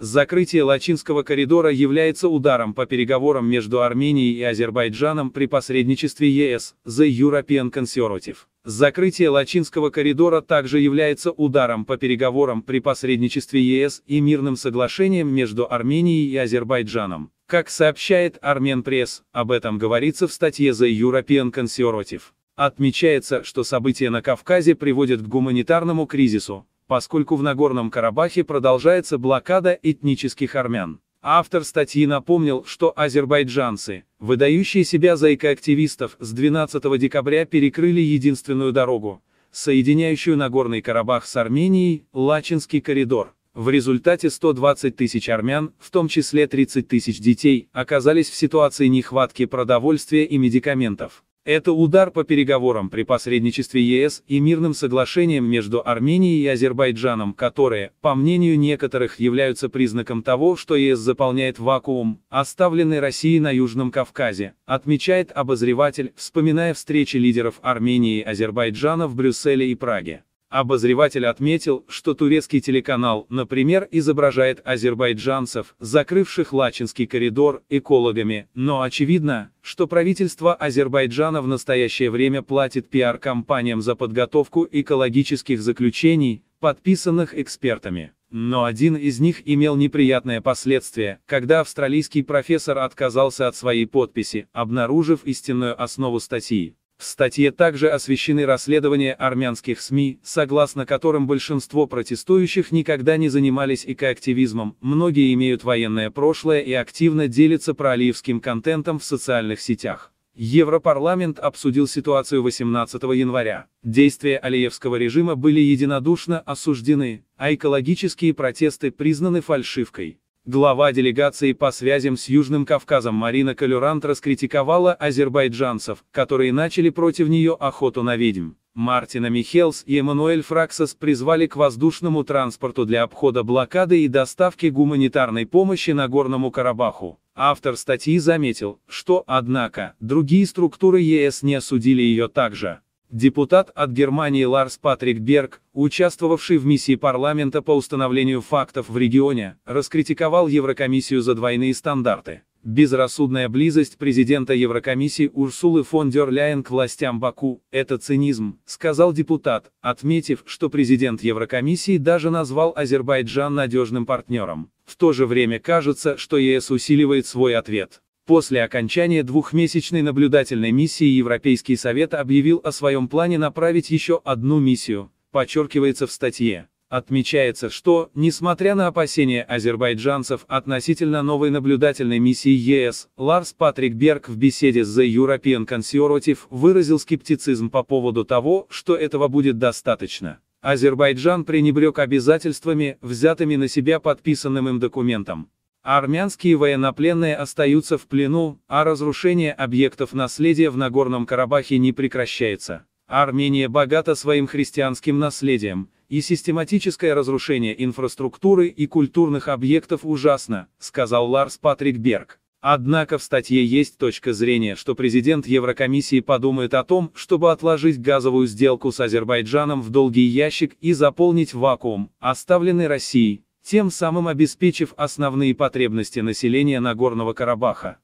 Закрытие Лачинского коридора является ударом по переговорам между Арменией и Азербайджаном при посредничестве ЕС, The European Conservative. Закрытие Лачинского коридора также является ударом по переговорам при посредничестве ЕС и мирным соглашением между Арменией и Азербайджаном. Как сообщает Армен Пресс, об этом говорится в статье The European Conservative. Отмечается, что события на Кавказе приводят к гуманитарному кризису, поскольку в Нагорном Карабахе продолжается блокада этнических армян. Автор статьи напомнил, что азербайджанцы, выдающие себя за экоактивистов, с 12 декабря перекрыли единственную дорогу, соединяющую Нагорный Карабах с Арменией, Лачинский коридор. В результате 120 тысяч армян, в том числе 30 тысяч детей, оказались в ситуации нехватки продовольствия и медикаментов. Это удар по переговорам при посредничестве ЕС и мирным соглашением между Арменией и Азербайджаном, которые, по мнению некоторых, являются признаком того, что ЕС заполняет вакуум, оставленный Россией на Южном Кавказе, отмечает обозреватель, вспоминая встречи лидеров Армении и Азербайджана в Брюсселе и Праге. Обозреватель отметил, что турецкий телеканал, например, изображает азербайджанцев, закрывших Лачинский коридор, экологами, но очевидно, что правительство Азербайджана в настоящее время платит пиар-компаниям за подготовку экологических заключений, подписанных экспертами. Но один из них имел неприятное последствие, когда австралийский профессор отказался от своей подписи, обнаружив истинную основу статьи. В статье также освещены расследования армянских СМИ, согласно которым большинство протестующих никогда не занимались экоактивизмом, многие имеют военное прошлое и активно делятся проливским контентом в социальных сетях. Европарламент обсудил ситуацию 18 января. Действия Алиевского режима были единодушно осуждены, а экологические протесты признаны фальшивкой. Глава делегации по связям с Южным Кавказом Марина Калюрант раскритиковала азербайджанцев, которые начали против нее охоту на ведьм. Мартина Михелс и Эммануэль Фраксос призвали к воздушному транспорту для обхода блокады и доставки гуманитарной помощи на Нагорному Карабаху. Автор статьи заметил, что, однако, другие структуры ЕС не осудили ее также. Депутат от Германии Ларс Патрик Берг, участвовавший в миссии парламента по установлению фактов в регионе, раскритиковал Еврокомиссию за двойные стандарты. Безрассудная близость президента Еврокомиссии Урсулы фон дер Ляйен к властям Баку – это цинизм, сказал депутат, отметив, что президент Еврокомиссии даже назвал Азербайджан надежным партнером. В то же время кажется, что ЕС усиливает свой ответ. После окончания двухмесячной наблюдательной миссии Европейский Совет объявил о своем плане направить еще одну миссию, подчеркивается в статье. Отмечается, что, несмотря на опасения азербайджанцев относительно новой наблюдательной миссии ЕС, Ларс Патрик Берг в беседе с The European Conservative выразил скептицизм по поводу того, что этого будет достаточно. Азербайджан пренебрег обязательствами, взятыми на себя подписанным им документом. Армянские военнопленные остаются в плену, а разрушение объектов наследия в Нагорном Карабахе не прекращается. Армения богата своим христианским наследием, и систематическое разрушение инфраструктуры и культурных объектов ужасно, сказал Ларс Патрик Берг. Однако в статье есть точка зрения, что президент Еврокомиссии подумает о том, чтобы отложить газовую сделку с Азербайджаном в долгий ящик и заполнить вакуум, оставленный Россией, тем самым обеспечив основные потребности населения Нагорного Карабаха.